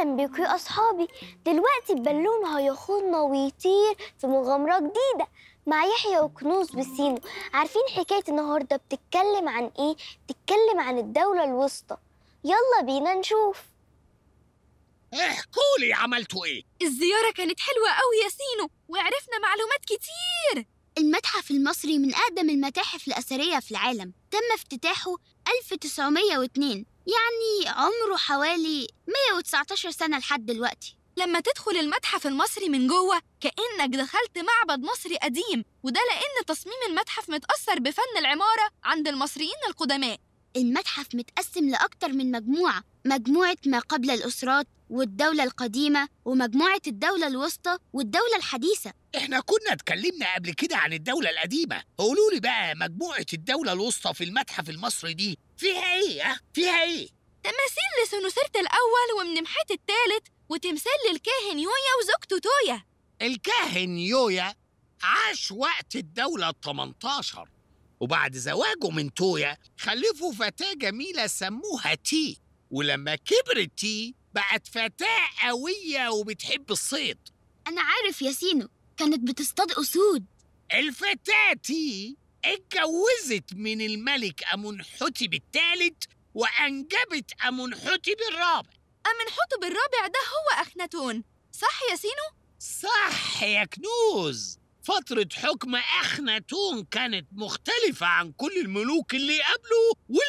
اهلا بيكم يا اصحابي دلوقتي البالون هيخوضنا ويطير في مغامره جديده مع يحيى وكنوز بسينو عارفين حكايه النهارده بتتكلم عن ايه بتتكلم عن الدوله الوسطى يلا بينا نشوف احكولي إيه، عملتوا ايه الزياره كانت حلوه قوي يا سينو وعرفنا معلومات كتير المتحف المصري من اقدم المتاحف الاثريه في العالم تم افتتاحه 1902 يعني عمره حوالي 119 سنة لحد دلوقتي لما تدخل المتحف المصري من جوه كأنك دخلت معبد مصري قديم وده لأن تصميم المتحف متأثر بفن العمارة عند المصريين القدماء المتحف متقسم لأكتر من مجموعة مجموعة ما قبل الأسرات والدولة القديمة ومجموعة الدولة الوسطى والدولة الحديثة احنا كنا اتكلمنا قبل كده عن الدولة القديمة قولوا لي بقى مجموعة الدولة الوسطى في المتحف المصري دي فيها ايه فيها ايه تماثيل لسنوسرت الأول ومنمحات الثالث وتمثال للكاهن يويا وزوجته تويا الكاهن يويا عاش وقت الدولة 18 وبعد زواجه من تويا خلفوا فتاة جميلة سموها تي ولما كبرت تي بقت فتاة قوية وبتحب الصيد أنا عارف يا سينو كانت بتصطاد أسود الفتاة دي اتجوزت من الملك أمنحتب الثالث وأنجبت أمنحتب الرابع أمنحتب الرابع ده هو أخناتون صح يا سينو؟ صح يا كنوز فترة حكم أخناتون كانت مختلفة عن كل الملوك اللي قبله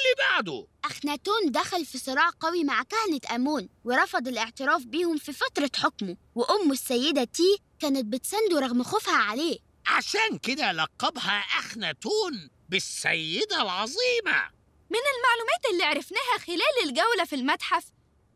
بعده أخناتون دخل في صراع قوي مع كهنة أمون ورفض الاعتراف بيهم في فترة حكمه وأمه السيدة تي كانت بتسنده رغم خوفها عليه عشان كده لقبها أخناتون بالسيدة العظيمة من المعلومات اللي عرفناها خلال الجولة في المتحف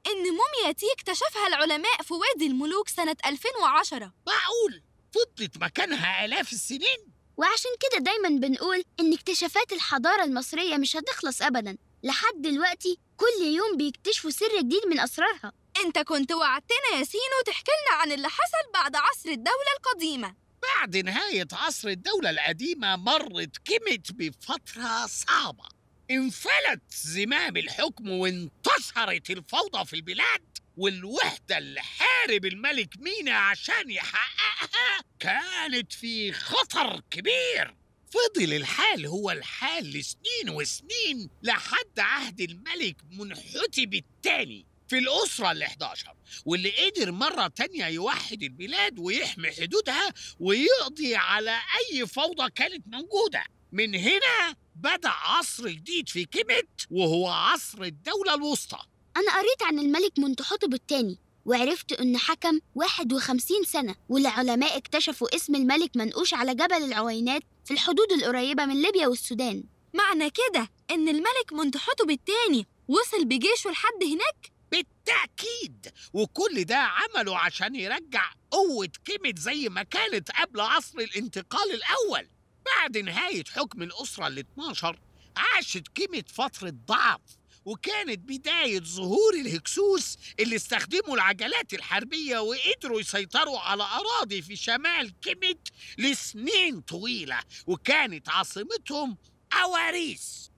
إن موميا تي اكتشفها العلماء في وادي الملوك سنة 2010 معقول؟ فضلت مكانها آلاف السنين؟ وعشان كده دايما بنقول إن اكتشافات الحضارة المصرية مش هتخلص أبدا لحد دلوقتي كل يوم بيكتشفوا سر جديد من أسرارها أنت كنت وعدتنا يا سينو تحكي لنا عن اللي حصل بعد عصر الدولة القديمة بعد نهاية عصر الدولة القديمة مرت كيمت بفترة صعبة انفلت زمام الحكم وانتشرت الفوضى في البلاد والوحدة اللي حارب الملك مينا عشان يحققها كانت في خطر كبير فضل الحال هو الحال لسنين وسنين لحد عهد الملك منحتب الثاني في الأسرة ال 11 واللي قدر مرة تانية يوحد البلاد ويحمي حدودها ويقضي على أي فوضى كانت موجودة من هنا بدأ عصر جديد في كيبت وهو عصر الدولة الوسطى أنا قريت عن الملك منتحطب الثاني وعرفت إن حكم 51 سنة والعلماء اكتشفوا اسم الملك منقوش على جبل العوينات في الحدود القريبة من ليبيا والسودان معنى كده إن الملك منتحوتب الثاني وصل بجيشه لحد هناك؟ بالتأكيد وكل ده عمله عشان يرجع قوة كيميت زي ما كانت قبل عصر الانتقال الأول بعد نهاية حكم الأسرة ال 12 عاشت كيميت فترة ضعف وكانت بداية ظهور الهكسوس اللي استخدموا العجلات الحربية وقدروا يسيطروا على أراضي في شمال كيميت لسنين طويلة وكانت عاصمتهم أواريس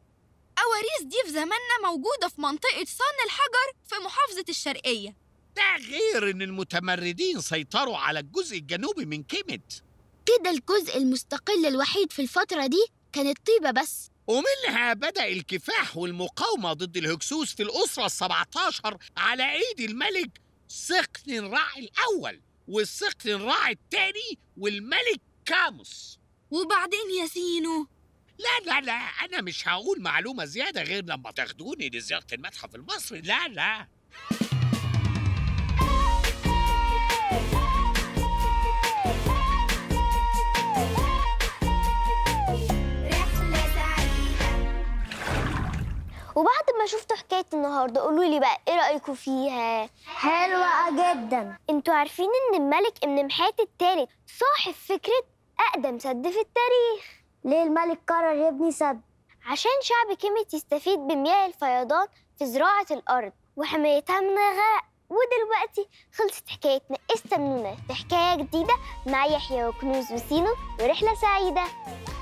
أواريس دي في زماننا موجودة في منطقة صن الحجر في محافظة الشرقية ده غير إن المتمردين سيطروا على الجزء الجنوبي من كيمت كده الجزء المستقل الوحيد في الفترة دي كانت طيبة بس ومنها بدأ الكفاح والمقاومة ضد الهكسوس في الأسرة ال17 على إيد الملك سقن الراعي الأول والسقن الراعي الثاني والملك كاموس وبعدين يا سينو لا لا لا أنا مش هقول معلومة زيادة غير لما تاخدوني لزيارة المتحف المصري لا لا ما شفتوا حكايه النهارده قولوا لي بقى ايه رايكم فيها حلوه جدا انتوا عارفين ان الملك ابن محات الثالث صاحب فكره اقدم سد في التاريخ ليه الملك قرر يبني سد عشان شعب كيميت يستفيد بمياه الفيضان في زراعه الارض وحمايتها من الغرق ودلوقتي خلصت حكايتنا استنونا في حكايه جديده مع يحيى وكنوز وسينو ورحله سعيده